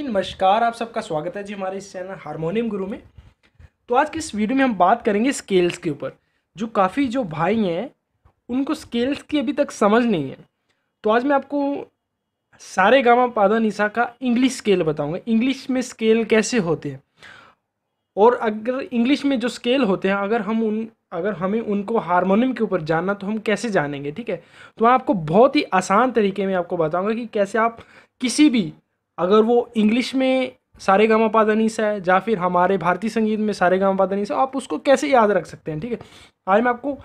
नमस्कार आप सबका स्वागत है जी हमारे इस चैनल हारमोनियम गुरु में तो आज के इस वीडियो में हम बात करेंगे स्केल्स के ऊपर जो काफ़ी जो भाई हैं उनको स्केल्स की अभी तक समझ नहीं है तो आज मैं आपको सारे गामा पादा निशा का इंग्लिश स्केल बताऊंगा इंग्लिश में स्केल कैसे होते हैं और अगर इंग्लिश में जो स्केल होते हैं अगर हम उन अगर हमें उनको हारमोनियम के ऊपर जानना तो हम कैसे जानेंगे ठीक है तो मैं आपको बहुत ही आसान तरीके में आपको बताऊँगा कि कैसे आप किसी भी अगर वो इंग्लिश में सारे गामा पादानीसा है या फिर हमारे भारतीय संगीत में सारे गामा है आप उसको कैसे याद रख सकते हैं ठीक है आज मैं आपको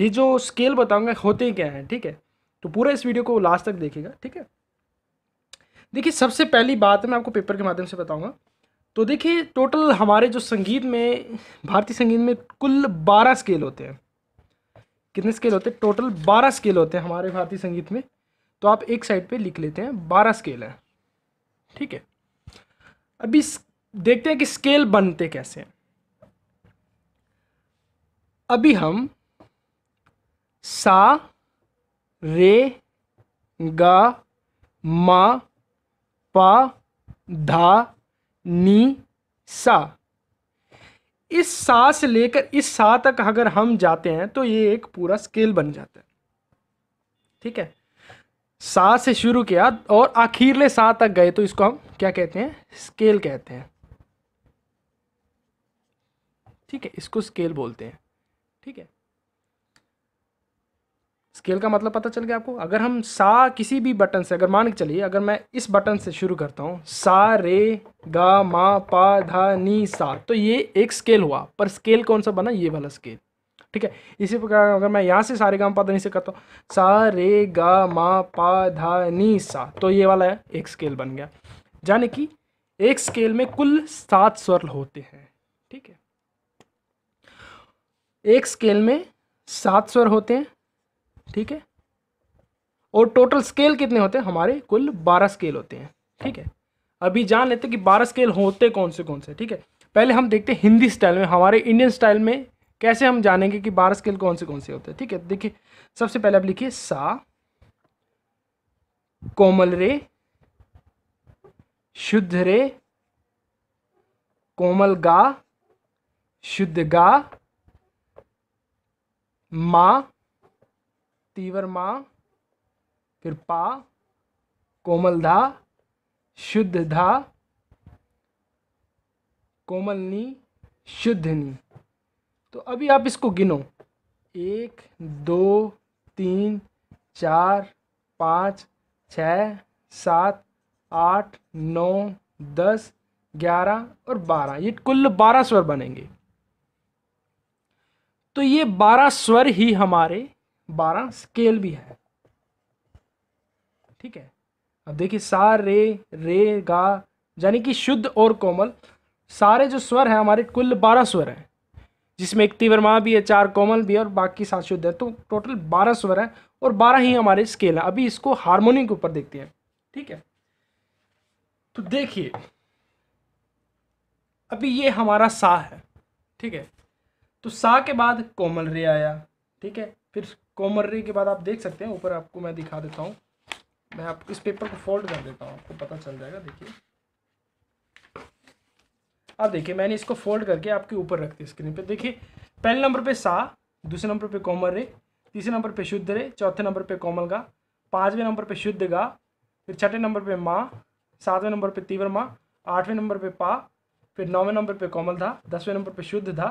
ये जो स्केल बताऊंगा होते क्या हैं ठीक है तो पूरा इस वीडियो को लास्ट तक देखेगा ठीक है देखिए सबसे पहली बात मैं आपको पेपर के माध्यम से बताऊंगा तो देखिए टोटल हमारे जो संगीत में भारतीय संगीत में कुल बारह स्केल होते हैं कितने स्केल होते हैं टोटल बारह स्केल होते हैं हमारे भारतीय संगीत में तो आप एक साइड पे लिख लेते हैं बारह स्केल हैं ठीक है अभी देखते हैं कि स्केल बनते कैसे हैं अभी हम सा रे गा मा पा धा नी सा इस सा से लेकर इस सा तक अगर हम जाते हैं तो ये एक पूरा स्केल बन जाता है ठीक है सा से शुरू किया और आखिरले सा तक गए तो इसको हम क्या कहते हैं स्केल कहते हैं ठीक है इसको स्केल बोलते हैं ठीक है स्केल का मतलब पता चल गया आपको अगर हम सा किसी भी बटन से अगर मान के चलिए अगर मैं इस बटन से शुरू करता हूँ सा रे गा मा पा धा नी सा तो ये एक स्केल हुआ पर स्केल कौन सा बना ये वाला स्केल ठीक है इसी प्रकार अगर मैं यहाँ से सारे गा पा धनी से करता हूँ सा रे गा मा पा धा नी सा तो ये वाला है एक स्केल बन गया यानी कि एक स्केल में कुल सात स्वर होते हैं ठीक है एक स्केल में सात स्वर होते हैं ठीक है और टोटल स्केल कितने होते हैं हमारे कुल बारह स्केल होते हैं ठीक है अभी जान लेते हैं कि बारह स्केल होते कौन से कौन से ठीक है पहले हम देखते हैं हिंदी स्टाइल में हमारे इंडियन स्टाइल में कैसे हम जानेंगे कि बारह स्केल कौन से कौन से होते हैं ठीक है देखिए सबसे पहले आप लिखिए सा कोमल रे शुद्ध रे कोमल गा शुद्ध गा मा तीवर मा फिर पा कोमल धा शुद्ध धा कोमल नी शुद्ध नी तो अभी आप इसको गिनो एक दो तीन चार पाँच छ सात आठ नौ दस ग्यारह और बारह ये कुल बारह स्वर बनेंगे तो ये बारह स्वर ही हमारे बारह स्केल भी है ठीक है अब देखिए सा रे रे गा यानी कि शुद्ध और कोमल सारे जो स्वर हैं हमारे कुल बारह स्वर हैं जिसमें एक तीव्रमा भी है चार कोमल भी है और बाकी सात शुद्ध है तो टोटल बारह स्वर है और बारह ही हमारे स्केल है अभी इसको हारमोनियम के ऊपर देखते हैं ठीक है तो देखिए अभी ये हमारा सा है ठीक है तो सा के बाद कोमल रे आया ठीक है फिर कोमल रे के बाद आप देख सकते हैं ऊपर आपको मैं दिखा देता हूँ मैं आप इस पेपर को फोल्ड कर देता हूँ आपको पता चल जाएगा देखिए अब देखिए मैंने इसको फोल्ड करके आपके ऊपर रख दिया स्क्रीन पे देखिए पहले नंबर पे सा दूसरे नंबर पे कोमल रे तीसरे नंबर पे शुद्ध रे चौथे नंबर पे कोमल गा पाँचवें नंबर पे शुद्ध गा फिर छठे नंबर पे माँ सातवें नंबर पे तीव्र माँ आठवें नंबर पे पा फिर नौवें नंबर पे कोमल धा दसवें नंबर पे शुद्ध धा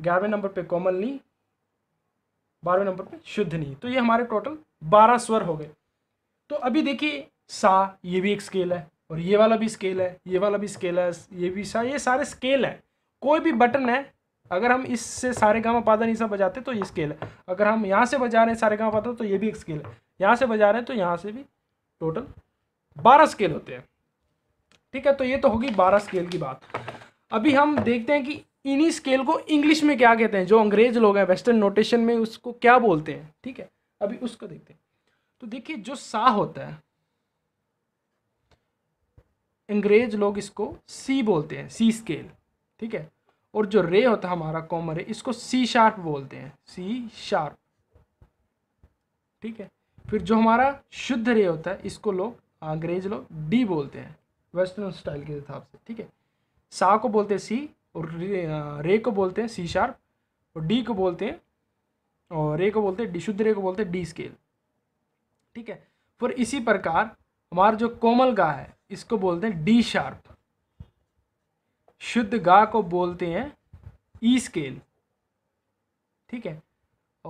ग्यारहवें नंबर पे कोमल नी बारहवें नंबर पे शुद्ध नी तो ये हमारे टोटल बारह स्वर हो गए तो अभी देखिए सा ये भी एक स्केल है और ये वाला भी स्केल है ये वाला भी स्केल है ये भी सा ये सारे स्केल है कोई भी बटन है अगर हम इससे सारे गाँव पादा नहीं सब बजाते तो ये स्केल है अगर हम यहाँ से बजा रहे हैं सारे गाँव पादा तो ये भी एक स्केल है यहाँ से बजा रहे हैं तो यहाँ से भी टोटल बारह स्केल होते हैं ठीक है तो ये तो होगी बारह स्केल की बात अभी हम देखते हैं कि इन्हीं स्केल को इंग्लिश में क्या कहते हैं जो अंग्रेज लोग हैं वेस्टर्न नोटेशन में उसको क्या बोलते हैं ठीक है अभी उसको देखते हैं तो देखिए जो सा होता है अंग्रेज लोग इसको सी बोलते हैं सी स्केल ठीक है और जो रे होता है हमारा कॉमर है इसको सी शार्प बोलते हैं सी शार्प ठीक है फिर जो हमारा शुद्ध रे होता है इसको लोग अंग्रेज लोग डी बोलते हैं वेस्टर्न स्टाइल के हिसाब से ठीक है सा को बोलते हैं सी और रे, को बोलते हैं सी शार्प और डी को बोलते हैं और रे को बोलते हैं डी शुद्ध रे को बोलते हैं डी स्केल ठीक है फिर इसी प्रकार हमारा जो कोमल गा है इसको बोलते हैं डी शार्प शुद्ध गा को बोलते हैं ई स्केल ठीक है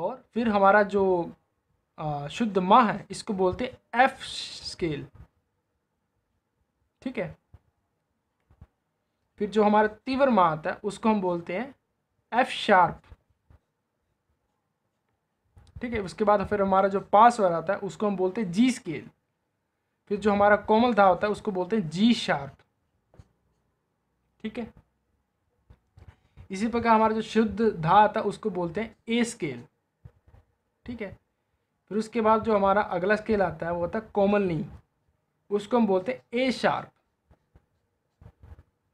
और फिर हमारा जो आ, शुद्ध माह है इसको बोलते हैं एफ स्केल ठीक है फिर जो हमारा तीव्र माह आता है उसको हम बोलते हैं एफ शार्प ठीक है उसके बाद फिर हमारा जो पास वाला आता है उसको हम बोलते हैं जी स्केल फिर जो हमारा कोमल धा होता है उसको बोलते हैं जी शार्प ठीक है इसी प्रकार हमारा जो शुद्ध धा आता है उसको बोलते हैं ए स्केल ठीक है फिर उसके बाद जो हमारा अगला स्केल आता है वो होता है कोमल नी उसको हम बोलते हैं ए शार्प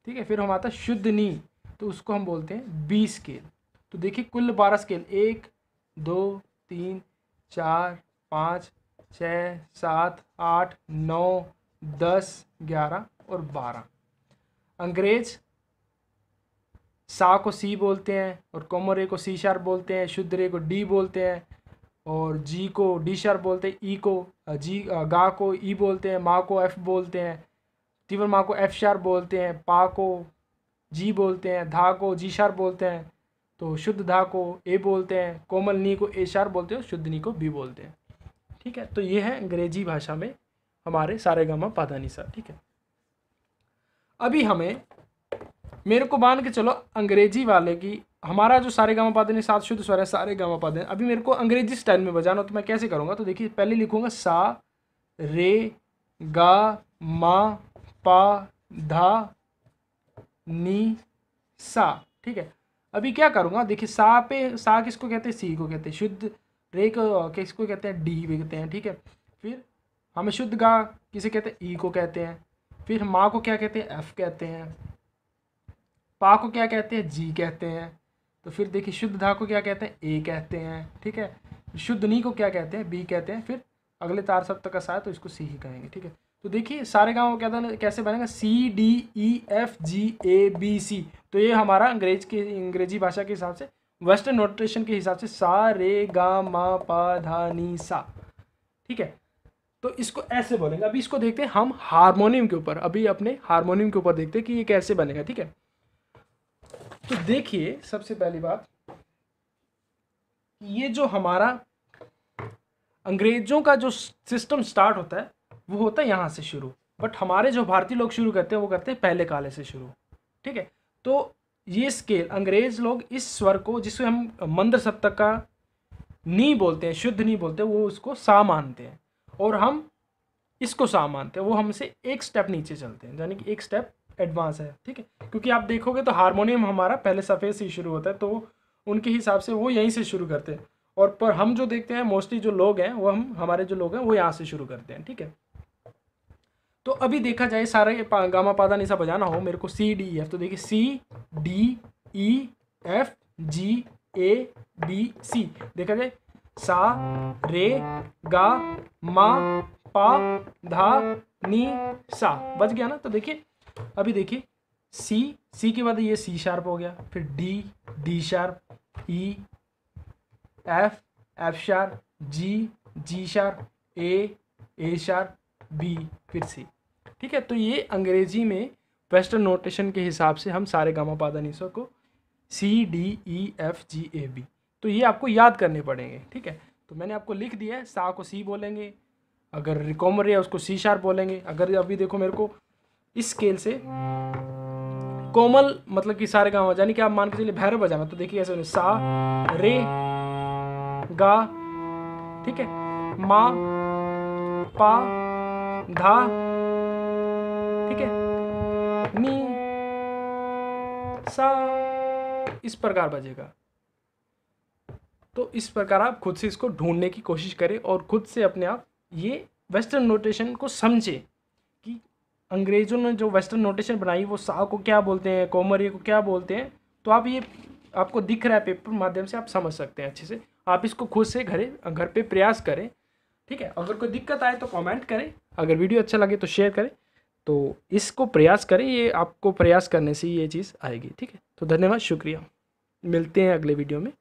ठीक है फिर हम आता है शुद्ध नी तो उसको हम बोलते हैं बी स्केल तो देखिए कुल बारह स्केल एक दो तीन चार पाँच छः सात आठ नौ दस ग्यारह और बारह अंग्रेज सा को सी बोलते हैं और कोमरे को सी शार बोलते हैं शुद्ध रे को डी बोलते हैं और जी को डी शार बोलते हैं ई को जी गा को ई बोलते हैं माँ को एफ़ बोलते हैं तीवर माँ को एफ़ शार बोलते हैं पा को जी बोलते हैं धा को जी शार बोलते हैं तो शुद्ध धा को ए बोलते हैं कोमल नी को ए शार बोलते हैं और शुद्ध नी को बी बोलते हैं ठीक है तो ये है अंग्रेजी भाषा में हमारे सारे गामा पादानिसा ठीक है अभी हमें मेरे को मान के चलो अंग्रेजी वाले की हमारा जो सारे गामा पादानी सात शुद्ध स्वर है सारे गामा पादन अभी मेरे को अंग्रेजी स्टाइल में बजाना तो मैं कैसे करूँगा तो देखिए पहले लिखूंगा सा रे गा मा पा धा नी सा ठीक है अभी क्या करूँगा देखिए सा पे सा किसको कहते हैं सी को कहते हैं शुद्ध किस को किसको कहते हैं डी भी कहते हैं ठीक है फिर हम शुद्ध गा किसे कहते हैं ई को कहते हैं फिर माँ को क्या कहते हैं एफ कहते हैं पा को क्या कहते हैं जी कहते हैं तो फिर देखिए शुद्ध धा को क्या कहते हैं ए कहते हैं ठीक है शुद्ध नी को क्या कहते हैं बी कहते हैं फिर अगले तार सप्तक का साथ तो इसको सी ही कहेंगे ठीक है तो देखिए सारे गाँव क्या कैसे बनेगा C D E F G A B C तो ये हमारा अंग्रेज के अंग्रेजी भाषा के हिसाब से वेस्टर्न नोटेशन के हिसाब से सा रे गा मा पा धा नी सा ठीक है तो इसको ऐसे बोलेंगे अभी इसको देखते हैं हम हारमोनियम के ऊपर अभी अपने हारमोनियम के ऊपर देखते हैं कि ये कैसे बनेगा ठीक है तो देखिए सबसे पहली बात ये जो हमारा अंग्रेजों का जो सिस्टम स्टार्ट होता है वो होता है यहाँ से शुरू बट हमारे जो भारतीय लोग शुरू करते हैं वो करते हैं पहले काले से शुरू ठीक है तो ये स्केल अंग्रेज लोग इस स्वर को जिसको हम मंद्र सप्तक का नी बोलते हैं शुद्ध नी बोलते हैं वो उसको सा मानते हैं और हम इसको सा मानते हैं वो हमसे एक स्टेप नीचे चलते हैं यानी कि एक स्टेप एडवांस है ठीक है क्योंकि आप देखोगे तो हारमोनियम हमारा पहले सफ़ेद से ही शुरू होता है तो उनके हिसाब से वो यहीं से शुरू करते हैं और पर हम जो देखते हैं मोस्टली जो लोग हैं वो हम हमारे जो लोग हैं वो यहाँ से शुरू करते हैं ठीक है तो अभी देखा जाए सारे गामा पादा निशा बजाना हो मेरे को सी डी एफ तो देखिए C D E F G A B C देखा जाए सा रे गा मा पा धा नी सा बज गया ना तो देखिए अभी देखिए सी सी के बाद ये सी शार्प हो गया फिर D D sharp E F F sharp G G sharp A A sharp B फिर सी ठीक है तो ये अंग्रेजी में वेस्टर्न नोटेशन के हिसाब से हम सारे गामा निशा को C D E F G A B तो ये आपको याद करने पड़ेंगे ठीक है तो मैंने आपको लिख दिया है सा को सी बोलेंगे अगर रिकॉमर है उसको सी शार्प बोलेंगे अगर अभी देखो मेरे को इस स्केल से कोमल मतलब कि सारे गाँव यानी कि आप मान के चलिए भैरव बजाना तो देखिए ऐसे सा रे गा ठीक है मा पा धा ठीक है नी सा इस प्रकार बजेगा तो इस प्रकार आप खुद से इसको ढूंढने की कोशिश करें और खुद से अपने आप ये वेस्टर्न नोटेशन को समझें कि अंग्रेज़ों ने जो वेस्टर्न नोटेशन बनाई वो सा को क्या बोलते हैं कोमरी को क्या बोलते हैं तो आप ये आपको दिख रहा है पेपर माध्यम से आप समझ सकते हैं अच्छे से आप इसको खुद से घरे घर पे प्रयास करें ठीक है अगर कोई दिक्कत आए तो कमेंट करें अगर वीडियो अच्छा लगे तो शेयर करें तो इसको प्रयास करें ये आपको प्रयास करने से ये चीज़ आएगी ठीक है तो धन्यवाद शुक्रिया मिलते हैं अगले वीडियो में